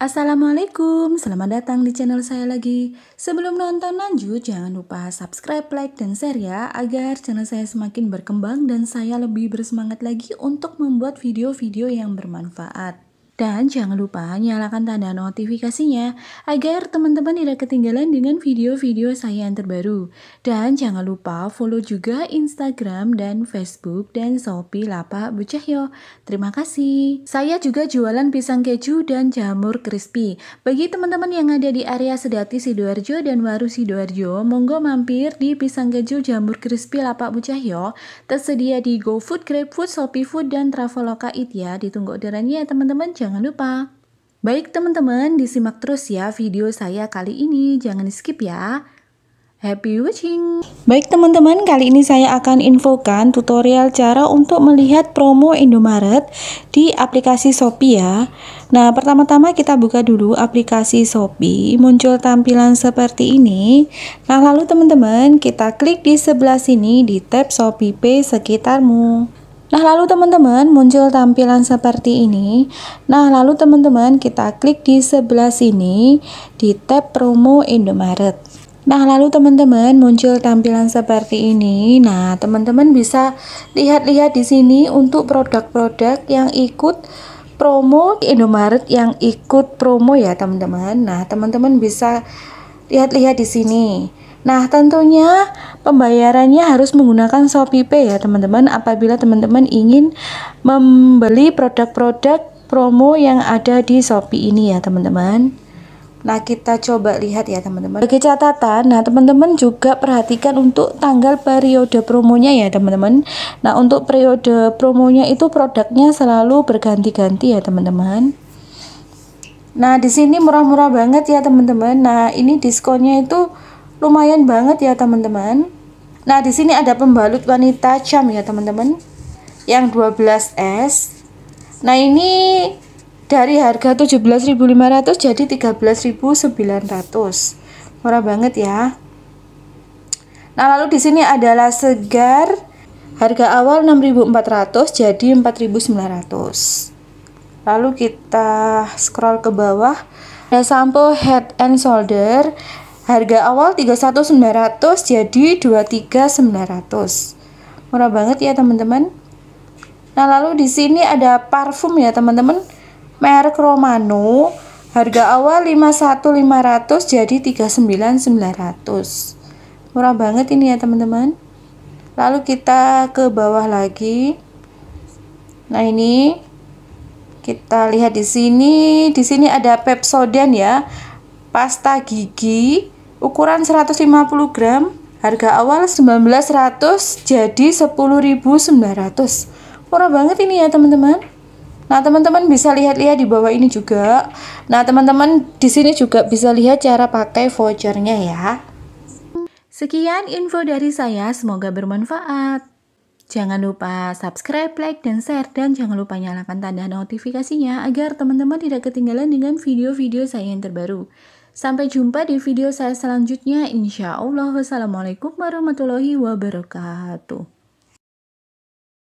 Assalamualaikum, selamat datang di channel saya lagi. Sebelum nonton lanjut, jangan lupa subscribe, like, dan share ya, agar channel saya semakin berkembang dan saya lebih bersemangat lagi untuk membuat video-video yang bermanfaat. Dan jangan lupa nyalakan tanda notifikasinya agar teman-teman tidak ketinggalan dengan video-video saya yang terbaru. Dan jangan lupa follow juga Instagram dan Facebook dan Shopee Lapak Bucahyo. Terima kasih. Saya juga jualan pisang keju dan jamur crispy. Bagi teman-teman yang ada di area Sedati Sidoarjo dan Waru Sidoarjo, monggo mampir di pisang keju jamur crispy Lapak Bucahyo. Tersedia di GoFood, GrabFood, Food dan Traveloka It ya. Ditunggu orderannya ya teman-teman. Jangan jangan lupa. Baik teman-teman, disimak terus ya video saya kali ini, jangan skip ya. Happy watching! Baik teman-teman, kali ini saya akan infokan tutorial cara untuk melihat promo Indomaret di aplikasi Shopee ya. Nah, pertama-tama kita buka dulu aplikasi Shopee, muncul tampilan seperti ini. Nah, lalu teman-teman, kita klik di sebelah sini di tab Shopee Pay sekitarmu. Nah, lalu teman-teman muncul tampilan seperti ini. Nah, lalu teman-teman kita klik di sebelah sini di tab promo Indomaret. Nah, lalu teman-teman muncul tampilan seperti ini. Nah, teman-teman bisa lihat-lihat di sini untuk produk-produk yang ikut promo Indomaret yang ikut promo ya, teman-teman. Nah, teman-teman bisa lihat-lihat di sini. Nah, tentunya Pembayarannya harus menggunakan ShopeePay ya teman-teman apabila teman-teman ingin membeli produk-produk promo yang ada di Shopee ini ya teman-teman. Nah, kita coba lihat ya, teman-teman. Bagi catatan, nah teman-teman juga perhatikan untuk tanggal periode promonya ya, teman-teman. Nah, untuk periode promonya itu produknya selalu berganti-ganti ya, teman-teman. Nah, di sini murah-murah banget ya, teman-teman. Nah, ini diskonnya itu Lumayan banget ya teman-teman. Nah, di sini ada pembalut wanita jam ya teman-teman. Yang 12S. Nah, ini dari harga 17.500 jadi 13.900. Murah banget ya. Nah, lalu di sini adalah segar harga awal 6.400 jadi 4.900. Lalu kita scroll ke bawah. Ada sampo head and shoulder Harga awal 31900 jadi 23900. Murah banget ya, teman-teman. Nah, lalu di sini ada parfum ya, teman-teman. Merk Romano. Harga awal 51500 jadi 39900. Murah banget ini ya, teman-teman. Lalu kita ke bawah lagi. Nah, ini kita lihat di sini, di sini ada Pepsodent ya pasta gigi ukuran 150 gram harga awal 1900 jadi 10.900 murah banget ini ya teman-teman nah teman-teman bisa lihat-lihat di bawah ini juga nah teman-teman di sini juga bisa lihat cara pakai vouchernya ya sekian info dari saya semoga bermanfaat Jangan lupa subscribe, like, dan share, dan jangan lupa nyalakan tanda notifikasinya agar teman-teman tidak ketinggalan dengan video-video saya yang terbaru. Sampai jumpa di video saya selanjutnya. Insya Allah. Wassalamualaikum warahmatullahi wabarakatuh.